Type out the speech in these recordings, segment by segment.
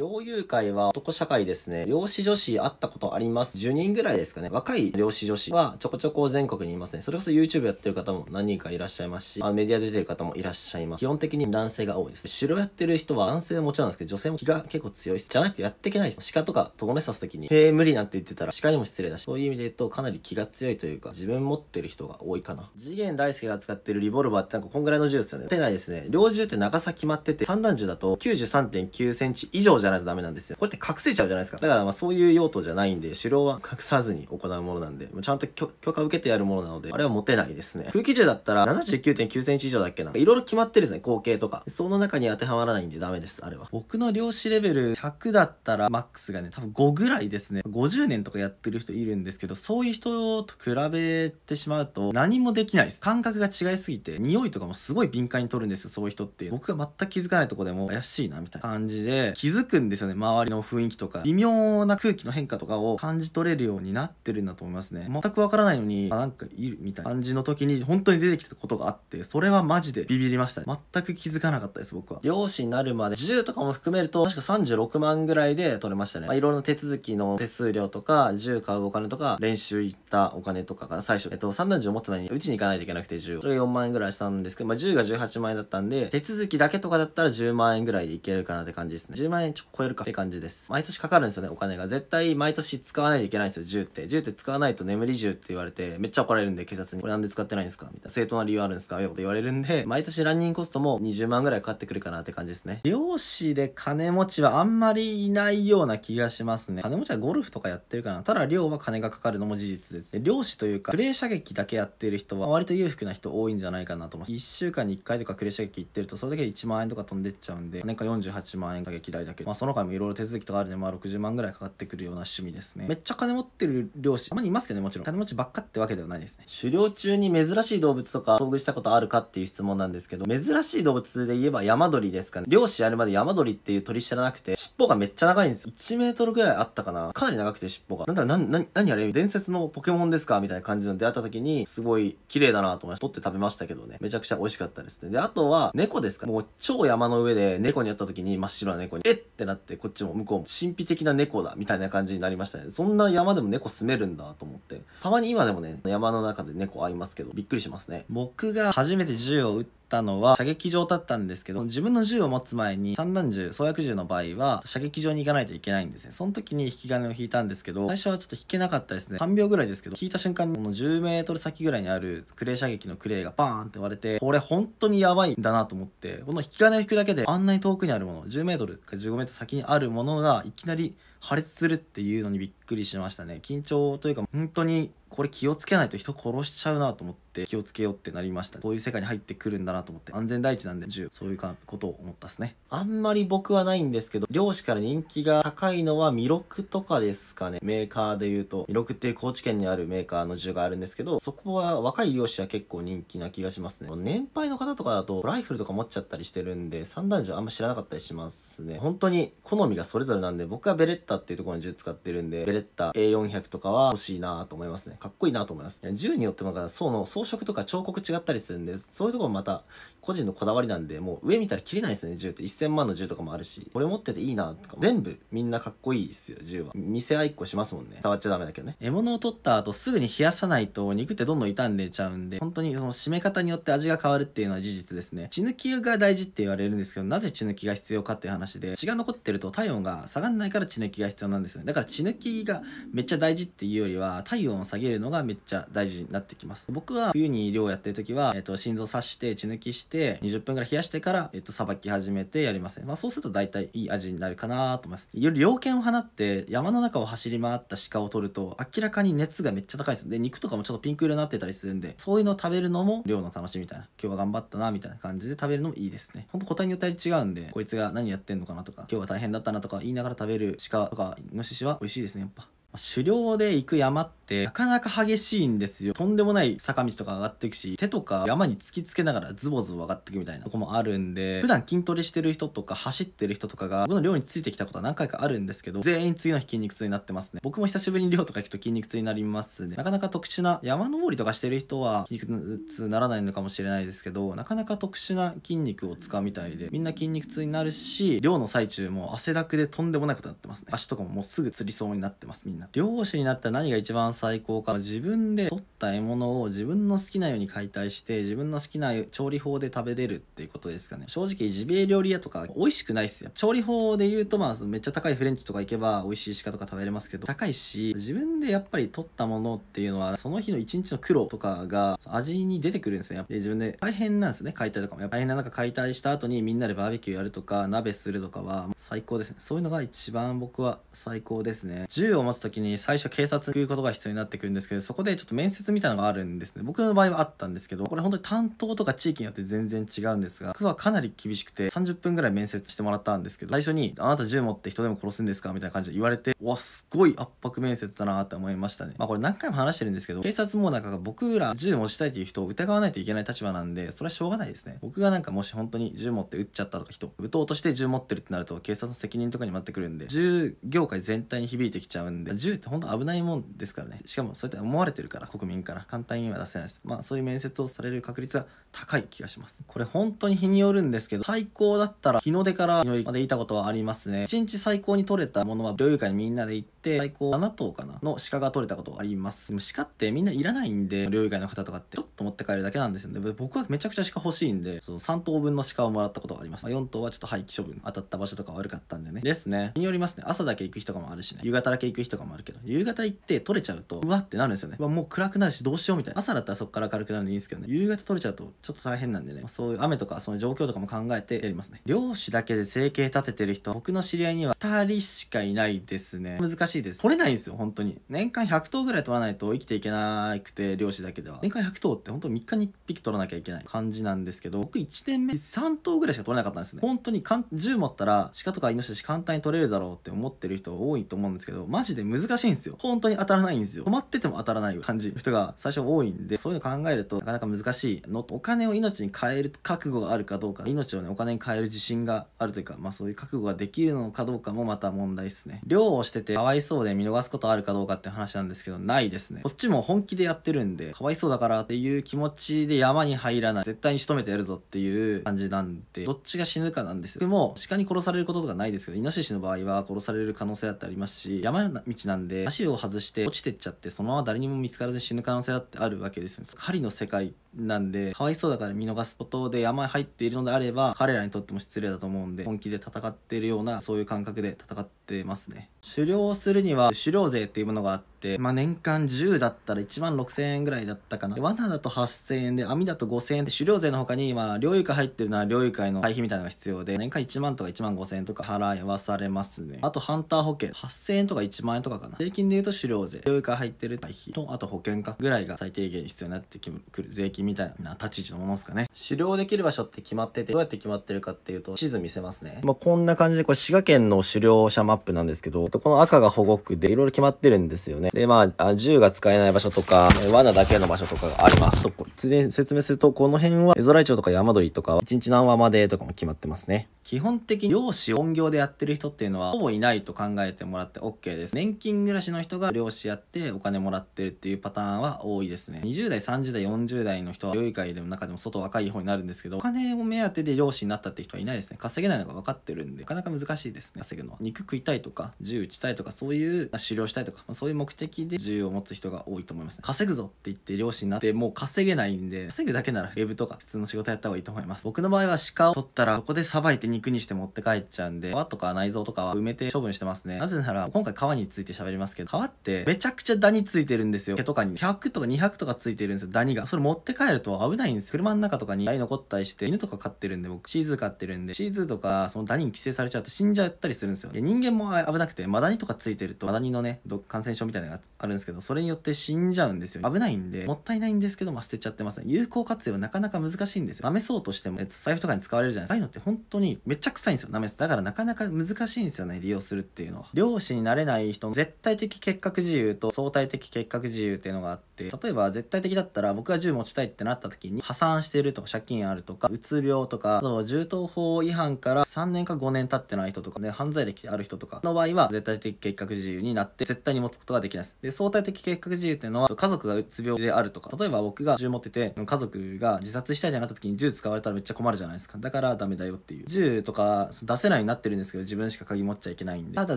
猟友会は男社会ですね。漁師女子会ったことあります。10人ぐらいですかね。若い漁師女子はちょこちょこ全国にいますね。それこそ YouTube やってる方も何人かいらっしゃいますし、あメディア出てる方もいらっしゃいます。基本的に男性が多いです。狩猟やってる人は男性はもちろんですけど、女性も気が結構強いです。じゃないとやっていけないです。鹿とか友達さすときに、へえ、無理なんて言ってたら鹿にも失礼だし、そういう意味で言うとかなり気が強いというか、自分持ってる人が多いかな。次元大輔が使ってるリボルバーってなんかこんぐらいの銃ですよね。手ないですね。猟銃って長さ決まってて、散弾銃だと93.9センチ以上じゃゃないとダメなんですよ。これって隠せちゃうじゃないですか。だからまあそういう用途じゃないんで、狩猟は隠さずに行うものなんで、ちゃんと許可受けてやるものなので、あれは持てないですね。空気銃だったら79.9センチ以上だっけな。いろいろ決まってるんですね、口径とか。その中に当てはまらないんでダメです、あれは。僕の漁師レベル100だったら、マックスがね、多分5ぐらいですね。50年とかやってる人いるんですけど、そういう人と比べてしまうと、何もできないです。感覚が違いすぎて、匂いとかもすごい敏感に取るんですよ、そういう人って僕が全く気づかないとこでも怪しいな、みたいな感じで、気づくんですよね、周りの雰囲気とか。微妙な空気の変化とかを感じ取れるようになってるんだと思いますね。全くわからないのに、あ、なんかいるみたいな感じの時に、本当に出てきたことがあって、それはマジでビビりました、ね。全く気づかなかったです、僕は。漁師になるまで、10とかも含めると、確か36万ぐらいで取れましたね。まあ、いろんな手続きの手数料とか、銃買うお金とか、練習行ったお金とかかな、最初、えっと、三段銃持ってに、うちに行かないといけなくて10。それが4万円ぐらいしたんですけど、まあ、10が18万円だったんで、手続きだけとかだったら10万円ぐらいでいけるかなって感じですね。10万円超えるかって感じです。毎年かかるんですよね、お金が。絶対毎年使わないといけないんですよ、銃って。銃って使わないと眠り銃って言われて、めっちゃ怒られるんで、警察に。これなんで使ってないんですかみたいな。正当な理由あるんですかみたいなこと言われるんで、毎年ランニングコストも20万ぐらいかかってくるかなって感じですね。漁師で金持ちはあんまりいないような気がしますね。金持ちはゴルフとかやってるかな。ただ漁は金がかかるのも事実です。漁師というか、クレー射撃だけやってる人は、割と裕福な人多いんじゃないかなと思います。1週間に1回とかクレー射撃行ってると、それだけで1万円とか飛んでっちゃうんで、年間48万円が撃代だけ。まあ、その他もいろいろ手続きとかあるんで、まあ、60万ぐらいかかってくるような趣味ですね。めっちゃ金持ってる漁師、んまりいますけどね、もちろん。金持ちばっかってわけではないですね。狩猟中に珍しい動物とか遭遇したことあるかっていう質問なんですけど、珍しい動物で言えば山鳥ですかね。漁師やるまで山鳥っていう鳥知らなくて、尻尾がめっちゃ長いんですよ。1メートルぐらいあったかな。かなり長くて尻尾が。なんだ、な、な、何あれ伝説のポケモンですかみたいな感じの出会った時に、すごい綺麗だなと思いました。取って食べましたけどね。めちゃくちゃ美味しかったですね。で、あとは、猫ですかもう超山の上で猫に会った時に真っ白な猫に、えっってなって、こっちも向こうも神秘的な猫だみたいな感じになりましたね。そんな山でも猫住めるんだと思って。たまに今でもね、山の中で猫会いますけど、びっくりしますね。僕が初めて銃を撃っったのは射撃場だったんですけど、自分の銃を持つ前に散弾銃、創薬銃の場合は射撃場に行かないといけないんですね。その時に引き金を引いたんですけど、最初はちょっと引けなかったですね。3秒ぐらいですけど、引いた瞬間にこの10メートル先ぐらいにあるクレー射撃のクレーがバーンって割れて、これ本当にやばいんだなと思って、この引き金を引くだけであんなに遠くにあるもの、10メートルか15メートル先にあるものがいきなり破裂するっていうのにびっくりしましたね。緊張というか、本当にこれ気をつけないと人殺しちゃうなと思って、って気をつけようってなりましたそういう世界に入ってくるんだなと思って安全第一なんで銃そういうことを思ったっすねあんまり僕はないんですけど漁師から人気が高いのはミロクとかですかねメーカーで言うとミロクっていう高知県にあるメーカーの銃があるんですけどそこは若い漁師は結構人気な気がしますね年配の方とかだとライフルとか持っちゃったりしてるんで散弾銃あんま知らなかったりしますね本当に好みがそれぞれなんで僕はベレッタっていうところに銃使ってるんでベレッタ A400 とかは欲しいなと思いますねかっこいいなと思います銃によってなんか層の層装飾とか彫刻違ったりするんで、そういうとこもまた個人のこだわりなんで、もう上見たら切れないですね、銃って。1000万の銃とかもあるし。これ持ってていいなとか。全部みんなかっこいいですよ、銃は。見せ合いっこしますもんね。触っちゃダメだけどね。獲物を取った後すぐに冷やさないと肉ってどんどん傷んでちゃうんで、本当にその締め方によって味が変わるっていうのは事実ですね。血抜きが大事って言われるんですけど、なぜ血抜きが必要かっていう話で、血が残ってると体温が下がんないから血抜きが必要なんですね。だから血抜きがめっちゃ大事っていうよりは、体温を下げるのがめっちゃ大事になってきます。僕は冬に漁をやってる時は、えっと、心臓刺して、血抜きして、20分ぐらい冷やしてから、えっと、さばき始めてやりますね。まあ、そうすると大体いい味になるかなと思います。より猟犬を放って、山の中を走り回った鹿を取ると、明らかに熱がめっちゃ高いです。で、肉とかもちょっとピンク色になってたりするんで、そういうのを食べるのも漁の楽しみみたいな。今日は頑張ったな、みたいな感じで食べるのもいいですね。ほんと個体によって違うんで、こいつが何やってんのかなとか、今日は大変だったなとか言いながら食べる鹿とかイノシシは美味しいですね、やっぱ。狩猟で行く山ってなかなか激しいんですよ。とんでもない坂道とか上がっていくし、手とか山に突きつけながらズボズボ上がっていくみたいなとこもあるんで、普段筋トレしてる人とか走ってる人とかが僕の量についてきたことは何回かあるんですけど、全員次の日筋肉痛になってますね。僕も久しぶりに量とか行くと筋肉痛になりますね。なかなか特殊な山登りとかしてる人は筋肉痛ならないのかもしれないですけど、なかなか特殊な筋肉を使うみたいで、みんな筋肉痛になるし、量の最中も汗だくでとんでもないことになってますね。足とかももうすぐ釣りそうになってます、みんな。な漁師になったら何が一番最高か自分で取った獲物を自分の好きなように解体して自分の好きな調理法で食べれるっていうことですかね正直ジビエ料理屋とか美味しくないっすよ調理法で言うとまあめっちゃ高いフレンチとか行けば美味しい鹿とか食べれますけど高いし自分でやっぱり取ったものっていうのはその日の一日の苦労とかが味に出てくるんですよで自分で大変なんですね解体とかも大変な中解体した後にみんなでバーベキューやるとか鍋するとかは最高ですねそういうのが一番僕は最高ですね銃を持つに最初警察ということが必要になってくるんですけど、そこでちょっと面接みたいなのがあるんですね。僕の場合はあったんですけど、これ本当に担当とか地域によって全然違うんですが、僕はかなり厳しくて30分ぐらい面接してもらったんですけど、最初にあなた銃持って人でも殺すんですかみたいな感じで言われて、わ、すごい圧迫面接だなって思いましたね。まあこれ何回も話してるんですけど、警察もなんか僕ら銃持ちたいという人を疑わないといけない立場なんで、それはしょうがないですね。僕がなんかもし本当に銃持って撃っちゃったとか人、撃とうとして銃持ってるってなると警察の責任とかにもなってくるんで、銃業界全体に響いてきちゃうんで、銃って本当危ないもんですからねしかもそうやって思われてるから国民から簡単には出せないですまあそういう面接をされる確率が高い気がしますこれ本当に日によるんですけど最高だったら日の出から日のまでいたことはありますね1日最高に取れたものは猟友会にみんなで行って最高7頭かなの鹿が取れたことがありますでも鹿ってみんないらないんで猟友会の方とかってちょっと持って帰るだけなんですよね僕はめちゃくちゃ鹿欲しいんでその3頭分の鹿をもらったことがあります、まあ、4頭はちょっと廃棄処分当たった場所とか悪かったんでねですね日によりますね朝だけ行く人かもあるしね夕方だけ行く日ももあるけど、夕方行って取れちゃうと、うわってなるんですよね。うわ、もう暗くなるしどうしようみたいな。朝だったらそこから明るくなるんでいいんですけどね。夕方取れちゃうとちょっと大変なんでね。そういう雨とかその状況とかも考えてやりますね。漁師だけで生計立ててる人、僕の知り合いには2人しかいないですね。難しいです。取れないんですよ、本当に。年間100頭ぐらい取らないと生きていけなくて、漁師だけでは。年間100頭って本当3日に1匹取らなきゃいけない感じなんですけど、僕1年目3頭ぐらいしか取れなかったんですね。本当にかん10持ったら鹿とかイノシシ簡単に取れるだろうって思ってる人多いと思うんですけど、マジで難難しいんですよ。本当に当たらないんですよ。止まってても当たらない感じの人が最初多いんで、そういうの考えるとなかなか難しいのと、お金を命に変える覚悟があるかどうか、命をね、お金に変える自信があるというか、まあそういう覚悟ができるのかどうかもまた問題ですね。量をしててかわいそうで見逃すことあるかどうかって話なんですけど、ないですね。こっちも本気でやってるんで、かわいそうだからっていう気持ちで山に入らない。絶対に仕留めてやるぞっていう感じなんで、どっちが死ぬかなんですよ。でも鹿に殺されることとかないですけど、イノシシの場合は殺される可能性だってありますし、山道なんで足を外して落ちてっちゃってそのまま誰にも見つからず死ぬ可能性だってあるわけですよ。狩りの世界なんで、かわいそうだから見逃すことで山入っているのであれば、彼らにとっても失礼だと思うんで、本気で戦っているような、そういう感覚で戦ってますね。狩猟をするには、狩猟税っていうものがあって、まあ、年間10だったら1万6千円ぐらいだったかな。罠だと8千円で、網だと5千円で、狩猟税の他に、まあ、猟友会入ってるのは猟友会の会費みたいなのが必要で、年間1万とか1万5千円とか払わされますね。あと、ハンター保険。8千円とか1万円とかかな。税金で言うと狩猟税。猟友会入ってる会費と、あと保険かぐらいが最低限必要になってくる税金みたいな立ち位置のものですかね。狩猟できる場所って決まってて、どうやって決まってるかっていうと、地図見せますね。まあ、こんな感じで、これ滋賀県の狩猟者マップなんですけど、この赤が保護区でいろいろ決まってるんですよね。で、まあ、銃が使えない場所とか、罠だけの場所とかがあります。そこ。に説明すると、この辺は、エゾライチョウとか山鳥とか、一日何話までとかも決まってますね。基本的に漁師、本業でやってる人っていうのは、ほぼいないと考えてもらって OK です。年金暮らしの人が漁師やってお金もらってるっていうパターンは多いですね。20代、30代、40代のの人は猟友での中でも外若い方になるんですけどお金を目当てで漁師になったって人はいないですね稼げないのが分かってるんでなかなか難しいですね稼ぐのは肉食いたいとか銃撃ちたいとかそういう狩猟したいとか、まあ、そういう目的で銃を持つ人が多いと思います、ね、稼ぐぞって言って漁師になってもう稼げないんで稼ぐだけならウェブとか普通の仕事やった方がいいと思います僕の場合は鹿を取ったらそこでさばいて肉にして持って帰っちゃうんで皮とか内臓とかは埋めて処分してますねなぜなら今回皮について喋りますけど皮ってめちゃくちゃダニついてるんですよ毛とかに100とか200とかついてるんですよダニがそれ持って帰ると危ないんです。車の中とかに台残ったりして、犬とか飼ってるんで、僕シーズー飼ってるんで、シーズーとかそのダニに寄生されちゃうと死んじゃったりするんですよ。で人間も危なくて、マダニとかついてると、マダニのね、感染症みたいなのがあるんですけど、それによって死んじゃうんですよ。危ないんで、もったいないんですけど、まあ、捨てちゃってますね。有効活用はなかなか難しいんですよ。舐めそうとしても、ね、財布とかに使われるじゃないですか。ああいうのって本当にめっちゃ臭いんですよ、舐めす。だからなかなか難しいんですよね、利用するっていうのは。漁師になれない人、絶対的結核自由と相対的結核自由っていうのがあって、例えば絶対的だったら僕が銃持ちたいってなった時に破産してるとか借金あるとか、うつ病とか、あと銃刀法違反から3年か5年経ってない人とか、ね、犯罪歴ある人とかの場合は絶対的計画自由になって絶対に持つことができないです。で、相対的計画自由っていうのは家族がうつ病であるとか、例えば僕が銃持ってて家族が自殺したいってなった時に銃使われたらめっちゃ困るじゃないですか。だからダメだよっていう。銃とか出せないようになってるんですけど自分しか鍵持っちゃいけないんで。ただ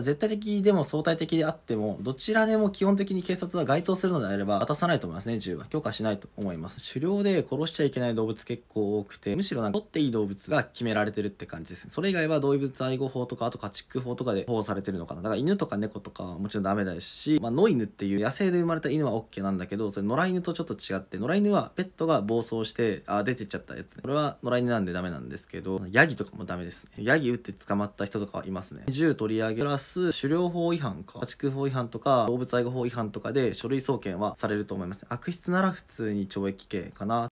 絶対的でも相対的であっても、どちらでも基本的に警察は該当するのであれば渡さないと思いますね、銃は。許可しないと思います。狩料で殺しちゃいけない動物結構多くて、むしろなんか取っていい動物が決められてるって感じですね。それ以外は動物愛護法とか、あと家畜法とかで保護されてるのかな。だから犬とか猫とかもちろんダメだし、まあ、野犬っていう野生で生まれた犬は OK なんだけど、それ野良犬とちょっと違って、野良犬はペットが暴走して、あ、出てっちゃったやつね。これは野良犬なんでダメなんですけど、ヤギとかもダメですね。ヤギ撃って捕まった人とかはいますね。銃取り上げ、プラス狩猟法違反か、家畜法違反とか、動物愛護法違反とかで書類送検はされると思います、ね、悪質なら普通に懲役刑、かな